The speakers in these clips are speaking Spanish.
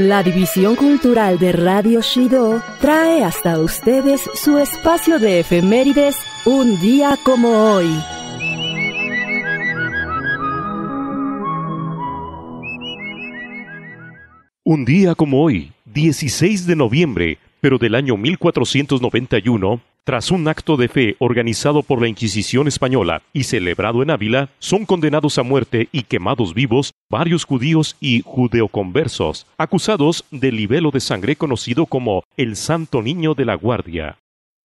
La División Cultural de Radio Shido trae hasta ustedes su espacio de efemérides Un día como hoy. Un día como hoy, 16 de noviembre, pero del año 1491, tras un acto de fe organizado por la Inquisición española y celebrado en Ávila, son condenados a muerte y quemados vivos varios judíos y judeoconversos, acusados del libelo de sangre conocido como el Santo Niño de la Guardia.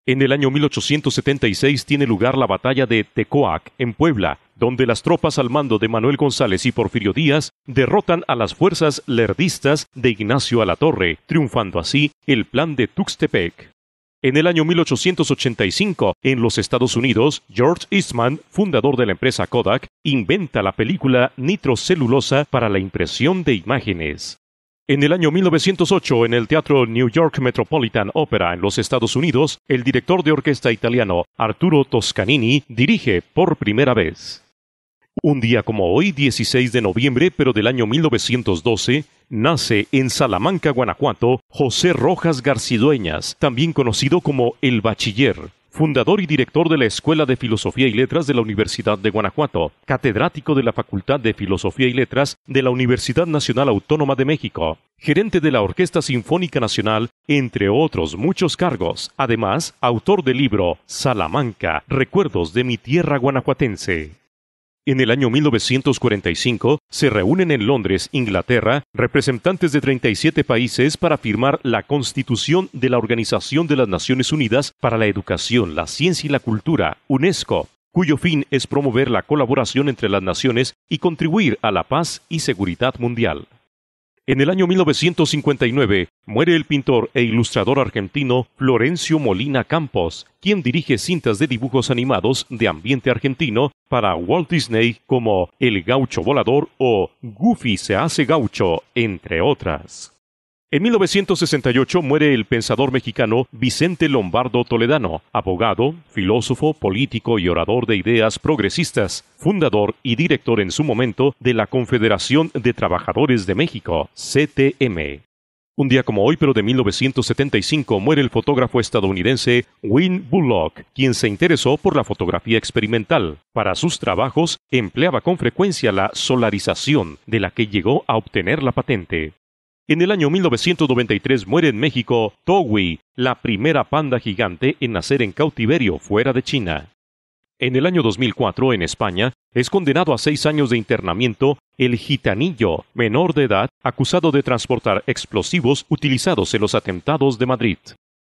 En el año 1876 tiene lugar la batalla de Tecoac, en Puebla, donde las tropas al mando de Manuel González y Porfirio Díaz derrotan a las fuerzas lerdistas de Ignacio Alatorre, triunfando así el plan de Tuxtepec. En el año 1885, en los Estados Unidos, George Eastman, fundador de la empresa Kodak, inventa la película nitrocelulosa para la impresión de imágenes. En el año 1908, en el Teatro New York Metropolitan Opera en los Estados Unidos, el director de orquesta italiano Arturo Toscanini dirige por primera vez. Un día como hoy, 16 de noviembre, pero del año 1912, nace en Salamanca, Guanajuato, José Rojas Garcidueñas, también conocido como El Bachiller, fundador y director de la Escuela de Filosofía y Letras de la Universidad de Guanajuato, catedrático de la Facultad de Filosofía y Letras de la Universidad Nacional Autónoma de México, gerente de la Orquesta Sinfónica Nacional, entre otros muchos cargos, además autor del libro Salamanca, Recuerdos de mi tierra guanajuatense. En el año 1945 se reúnen en Londres, Inglaterra, representantes de 37 países para firmar la Constitución de la Organización de las Naciones Unidas para la Educación, la Ciencia y la Cultura, UNESCO, cuyo fin es promover la colaboración entre las naciones y contribuir a la paz y seguridad mundial. En el año 1959 muere el pintor e ilustrador argentino Florencio Molina Campos, quien dirige cintas de dibujos animados de ambiente argentino para Walt Disney como El gaucho volador o Goofy se hace gaucho, entre otras. En 1968 muere el pensador mexicano Vicente Lombardo Toledano, abogado, filósofo, político y orador de ideas progresistas, fundador y director en su momento de la Confederación de Trabajadores de México, CTM. Un día como hoy, pero de 1975, muere el fotógrafo estadounidense Win Bullock, quien se interesó por la fotografía experimental. Para sus trabajos empleaba con frecuencia la solarización, de la que llegó a obtener la patente. En el año 1993 muere en México Towi, la primera panda gigante en nacer en cautiverio fuera de China. En el año 2004, en España, es condenado a seis años de internamiento el gitanillo, menor de edad, acusado de transportar explosivos utilizados en los atentados de Madrid.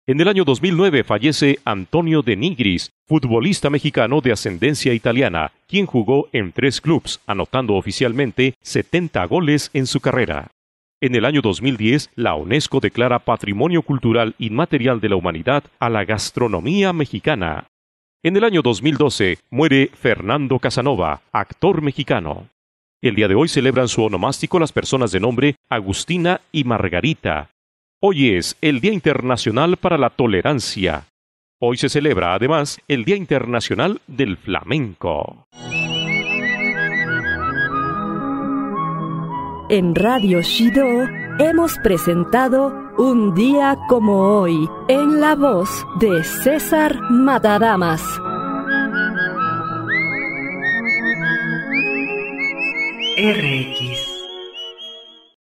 En el año 2009 fallece Antonio de Nigris, futbolista mexicano de ascendencia italiana, quien jugó en tres clubes, anotando oficialmente 70 goles en su carrera. En el año 2010, la UNESCO declara Patrimonio Cultural Inmaterial de la Humanidad a la gastronomía mexicana. En el año 2012 muere Fernando Casanova, actor mexicano. El día de hoy celebran su onomástico las personas de nombre Agustina y Margarita. Hoy es el Día Internacional para la Tolerancia. Hoy se celebra además el Día Internacional del Flamenco. En Radio Shido hemos presentado Un día como hoy en la voz de César Matadamas.